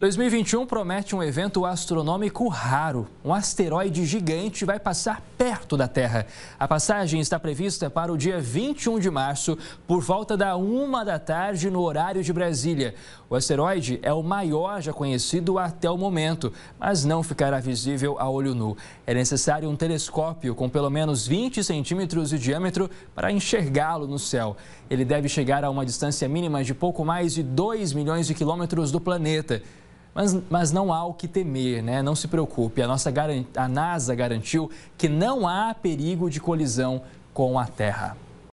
2021 promete um evento astronômico raro. Um asteroide gigante vai passar perto da Terra. A passagem está prevista para o dia 21 de março, por volta da uma da tarde, no horário de Brasília. O asteroide é o maior já conhecido até o momento, mas não ficará visível a olho nu. É necessário um telescópio com pelo menos 20 centímetros de diâmetro para enxergá-lo no céu. Ele deve chegar a uma distância mínima de pouco mais de 2 milhões de quilômetros do planeta. Mas, mas não há o que temer, né? Não se preocupe. A, nossa, a NASA garantiu que não há perigo de colisão com a Terra.